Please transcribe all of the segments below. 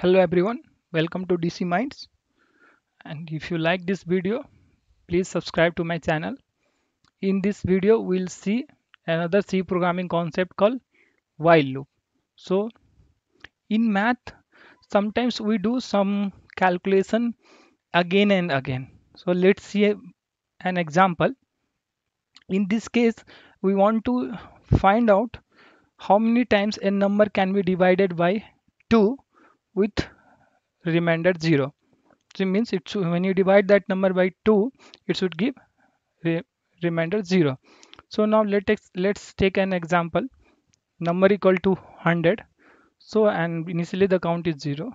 Hello everyone, welcome to DC Minds. And if you like this video, please subscribe to my channel. In this video, we'll see another C programming concept called while loop. So in math, sometimes we do some calculation again and again. So let's see a, an example. In this case, we want to find out how many times a number can be divided by 2 with remainder 0 so it means it when you divide that number by 2 it should give re remainder 0 so now let's let's take an example number equal to 100 so and initially the count is 0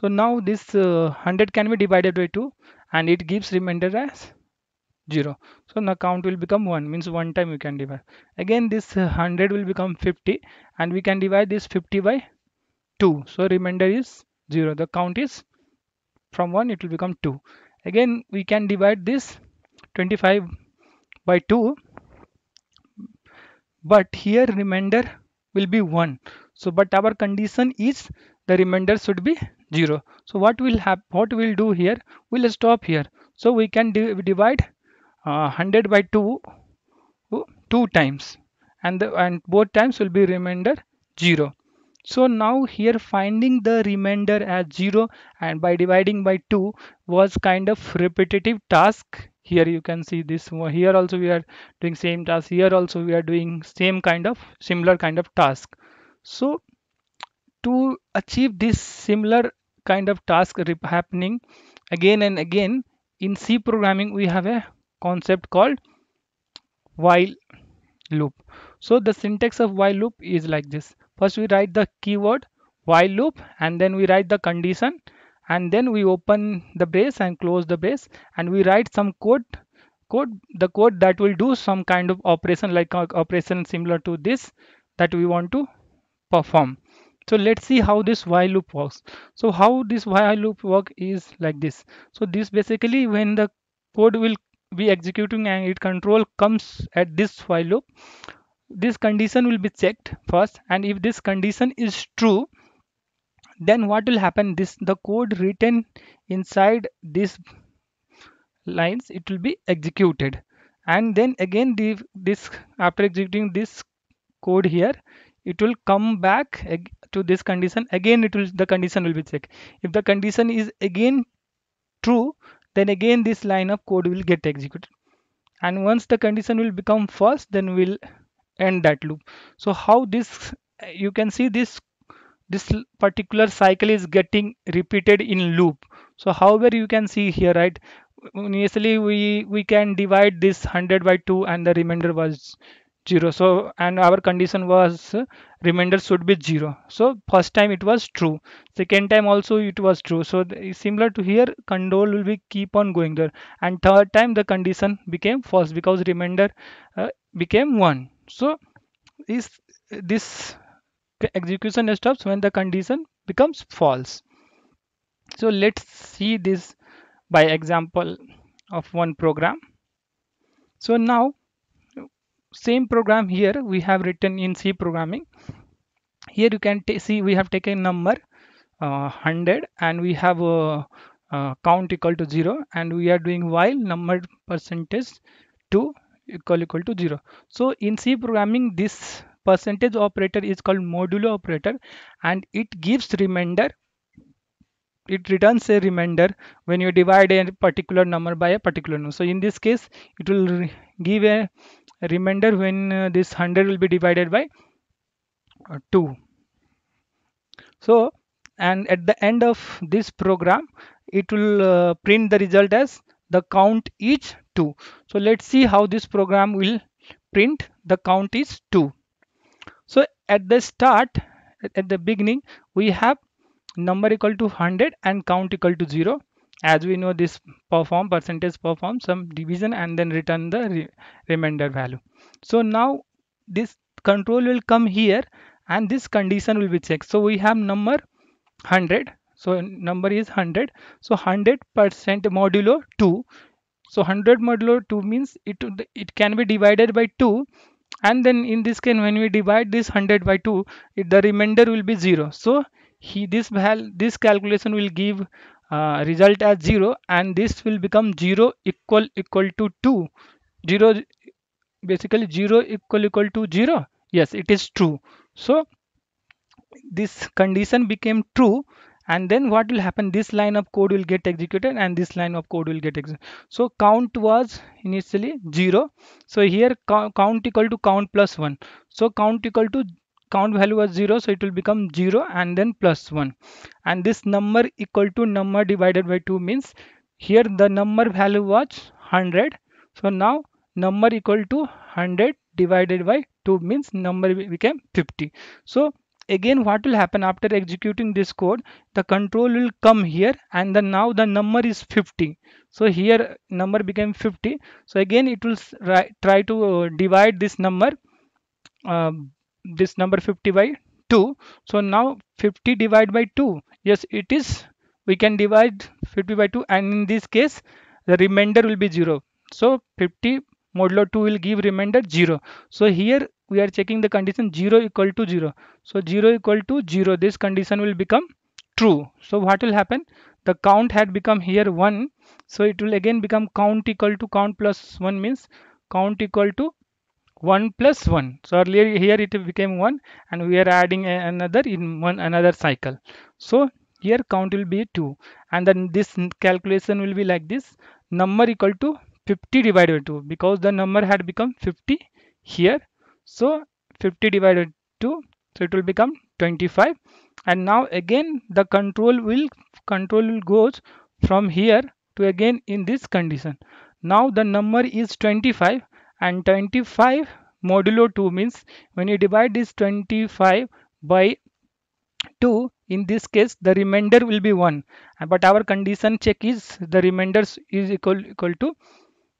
so now this uh, 100 can be divided by 2 and it gives remainder as 0 so now count will become 1 means one time you can divide again this 100 uh, will become 50 and we can divide this 50 by 2 so remainder is 0 the count is from 1 it will become 2 again we can divide this 25 by 2 but here remainder will be 1 so but our condition is the remainder should be 0 so what will have what we'll do here we'll stop here so we can div divide uh, 100 by 2 two times and the, and both times will be remainder 0 so now here finding the remainder as 0 and by dividing by 2 was kind of repetitive task. Here you can see this here also we are doing same task here also we are doing same kind of similar kind of task. So to achieve this similar kind of task happening again and again in C programming we have a concept called while loop. So the syntax of while loop is like this. First we write the keyword while loop and then we write the condition and then we open the brace and close the brace and we write some code code the code that will do some kind of operation like operation similar to this that we want to perform so let's see how this while loop works so how this while loop work is like this so this basically when the code will be executing and it control comes at this while loop this condition will be checked first and if this condition is true then what will happen this the code written inside these lines it will be executed and then again the, this after executing this code here it will come back to this condition again it will the condition will be checked if the condition is again true then again this line of code will get executed and once the condition will become false then we'll end that loop so how this you can see this this particular cycle is getting repeated in loop so however you can see here right initially we we can divide this 100 by 2 and the remainder was 0 so and our condition was remainder should be 0 so first time it was true second time also it was true so the, similar to here control will be keep on going there and third time the condition became false because remainder uh, became 1 so is this execution stops when the condition becomes false so let's see this by example of one program so now same program here we have written in c programming here you can see we have taken number uh, 100 and we have a, uh, a uh, count equal to 0 and we are doing while number percentage to equal equal to 0 so in c programming this percentage operator is called modulo operator and it gives remainder it returns a remainder when you divide a particular number by a particular number so in this case it will give a remainder when uh, this 100 will be divided by uh, 2 so and at the end of this program it will uh, print the result as the count is 2 so let's see how this program will print the count is 2 so at the start at the beginning we have number equal to 100 and count equal to 0 as we know this perform percentage perform some division and then return the re remainder value so now this control will come here and this condition will be checked so we have number 100 so number is 100 so 100 percent modulo 2 so 100 modulo 2 means it it can be divided by 2 and then in this case when we divide this 100 by 2 it, the remainder will be 0 so he this val this calculation will give uh, result as 0 and this will become 0 equal equal to 2 0 basically 0 equal equal to 0 yes it is true so this condition became true and then what will happen this line of code will get executed and this line of code will get executed so count was initially 0 so here count equal to count plus 1 so count equal to count value was 0 so it will become 0 and then plus 1 and this number equal to number divided by 2 means here the number value was 100 so now number equal to 100 divided by 2 means number became 50 so again what will happen after executing this code the control will come here and then now the number is 50 so here number became 50 so again it will try to uh, divide this number uh, this number 50 by 2 so now 50 divided by 2 yes it is we can divide 50 by 2 and in this case the remainder will be 0 so 50 modulo 2 will give remainder 0 so here we are checking the condition 0 equal to 0 so 0 equal to 0 this condition will become true so what will happen the count had become here 1 so it will again become count equal to count plus 1 means count equal to 1 plus 1 so earlier here it became 1 and we are adding another in one another cycle so here count will be 2 and then this calculation will be like this number equal to 50 divided by 2 because the number had become 50 here so 50 divided 2 so it will become 25 and now again the control will control goes from here to again in this condition now the number is 25 and 25 modulo 2 means when you divide this 25 by 2 in this case the remainder will be 1 uh, but our condition check is the remainder is equal equal to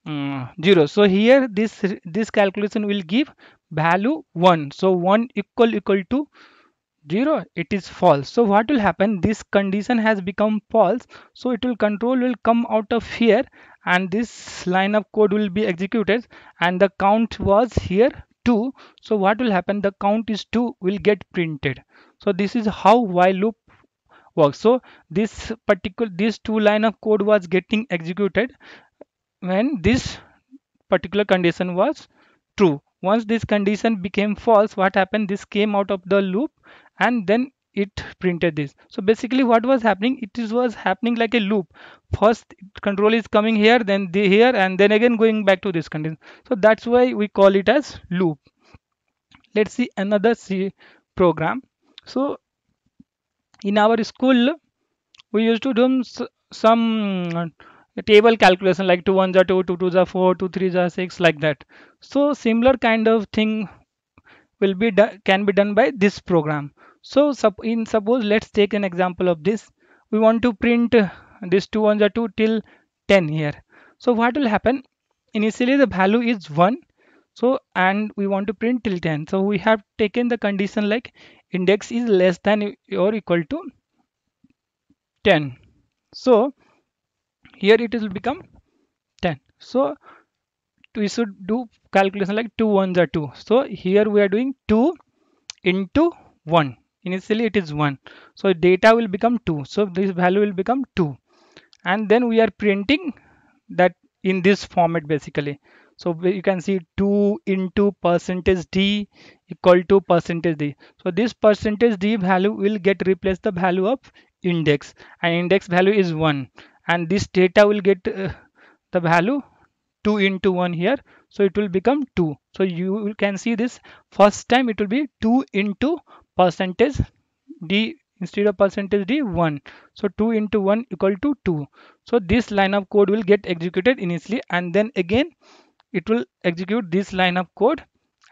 um, 0 so here this this calculation will give value 1 so 1 equal equal to 0 it is false so what will happen this condition has become false so it will control will come out of here and this line of code will be executed and the count was here 2 so what will happen the count is 2 will get printed so this is how while loop works so this particular this two line of code was getting executed when this particular condition was true once this condition became false what happened this came out of the loop and then it printed this so basically what was happening it is, was happening like a loop first control is coming here then the here and then again going back to this condition so that's why we call it as loop let's see another c program so in our school we used to do some table calculation like 2 1s are 2, 2 2s are 4, 2 3s are 6 like that. So similar kind of thing will be can be done by this program. So sup in suppose let's take an example of this. We want to print this 2 1s are 2 till 10 here. So what will happen? Initially the value is 1 so and we want to print till 10 so we have taken the condition like index is less than or equal to 10 so here it will become 10 so we should do calculation like 2 ones are 2 so here we are doing 2 into 1 initially it is 1 so data will become 2 so this value will become 2 and then we are printing that in this format basically so you can see 2 into percentage d equal to percentage d so this percentage d value will get replaced the value of index and index value is 1 and this data will get uh, the value 2 into 1 here so it will become 2 so you can see this first time it will be 2 into percentage d instead of percentage d 1 so 2 into 1 equal to 2 so this line of code will get executed initially and then again it will execute this line of code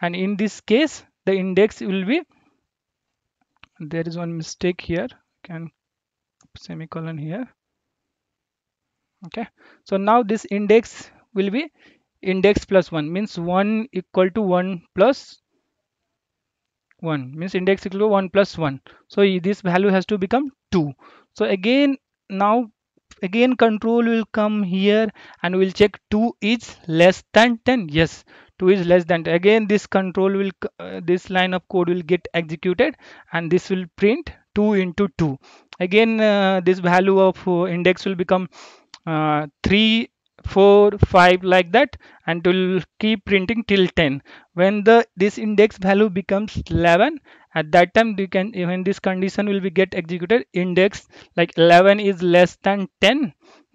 and in this case the index will be there is one mistake here can semicolon here okay so now this index will be index plus 1 means 1 equal to 1 plus 1 means index equal to 1 plus 1 so this value has to become 2 so again now again control will come here and we'll check 2 is less than 10 yes 2 is less than 10. again this control will uh, this line of code will get executed and this will print 2 into 2 again uh, this value of uh, index will become uh, 3 4 5 like that and will keep printing till 10 when the this index value becomes 11 at that time you can when this condition will be get executed index like 11 is less than 10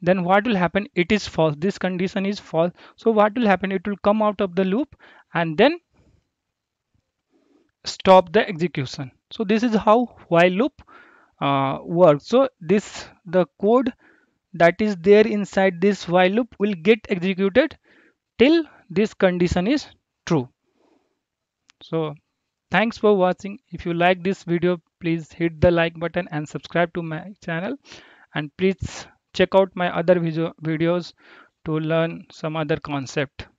then what will happen it is false this condition is false so what will happen it will come out of the loop and then stop the execution so this is how while loop uh, works so this the code that is there inside this while loop will get executed till this condition is true so thanks for watching if you like this video please hit the like button and subscribe to my channel and please check out my other video videos to learn some other concept